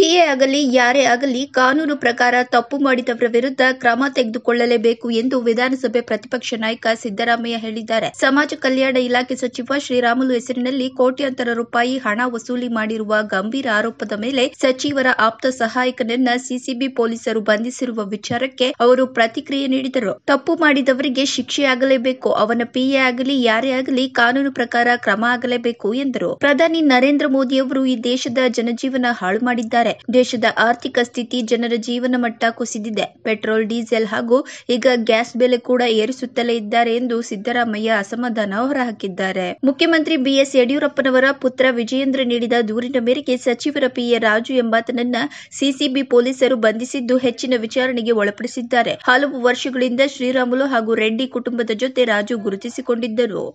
PA ಆಗಲಿ ಯಾರೇ ಆಗಲಿ ಕಾನೂನು ಪ್ರಕಾರ ತಪ್ಪು ಮಾಡಿದವರ ವಿರುದ್ಧ ಕ್ರಮ ತೆಗೆದುಕೊಳ್ಳಲೇಬೇಕು ಎಂದು ವಿಧಾನಸಭೆ ಪ್ರತಿಪಕ್ಷ ನಾಯಕ ಸಿದ್ದರಾಮಯ್ಯ ಹೇಳಿದ್ದಾರೆ ಸಮಾಜ ಕಲ್ಯಾಣ ಇಲಾಖೆ ಸಚಿವ ಶ್ರೀರಾಮುಲು ಹೆಸರಿನಲ್ಲಿ ಕೋಟ್ಯಾಂತರ ರೂಪಾಯಿ ಹಣ ವಸೂಲಿ ಮಾಡಿರುವ ಗಂಭೀರ ಆರೋಪದ ಮೇಲೆ ಸಚಿವರ ಆಪ್ತ ಸಹಾಯಕನನ್ನ ಸಿಸಿಬಿ ಪೊಲೀಸರು ಬಂಧಿಸಿರುವ ವಿಚಾರಕ್ಕೆ ಅವರು ಪ್ರತಿಕ್ರಿಯೆ ನೀಡಿದರು ತಪ್ಪು ಮಾಡಿದವರಿಗೆ ಶಿಕ್ಷೆಯಾಗಲೇಬೇಕು ಅವನ ಪಿಎ ಆಗಲಿ ಯಾರೇ ಆಗಲಿ ಕಾನೂನು ಪ್ರಕಾರ ಕ್ರಮ ಆಗಲೇಬೇಕು ಎಂದರು ಪ್ರಧಾನಿ ನರೇಂದ್ರ ಮೋದಿ ಅವರು ಈ ದೇಶದ ಜನಜೀವನ ಹಾಳು ಮಾಡಿದ್ದಾರೆ ದೇಶದ ಆರ್ಥಿಕ ಸ್ಥಿತಿ ಜನರ ಜೀವನ ಮಟ್ಟ ಕುಸಿದಿದೆ ಪೆಟ್ರೋಲ್ ಡೀಸೆಲ್ ಹಾಗೂ ಈಗ ಗ್ಯಾಸ್ ಬೆಲೆ ಕೂಡ ಏರಿಸುತ್ತಲೇ ಇದ್ದಾರೆ ಎಂದು ಸಿದ್ದರಾಮಯ್ಯ ಅಸಮಾಧಾನ ಹೊರಹಾಕಿದ್ದಾರೆ ಮುಖ್ಯಮಂತ್ರಿ ಬಿಎಸ್ ಯಡಿಯೂರಪ್ಪನವರ ಪುತ್ರ ವಿಜಯೇಂದ್ರ ನೀಡಿದ ದೂರಿನ ಮೇರೆಗೆ ಸಚಿವರ ಪಿಎ ರಾಜು ಎಂಬಾತನನ್ನ ಸಿಸಿಬಿ ಪೊಲೀಸರು ಬಂಧಿಸಿದ್ದು ಹೆಚ್ಚಿನ ವಿಚಾರಣೆಗೆ ಒಳಪಡಿಸಿದ್ದಾರೆ ಹಲವು ವರ್ಷಗಳಿಂದ ಶ್ರೀರಾಮುಲು ಹಾಗೂ ರೆಡ್ಡಿ ಕುಟುಂಬದ ಜೊತೆ ರಾಜು ಗುರುತಿಸಿಕೊಂಡಿದ್ದರು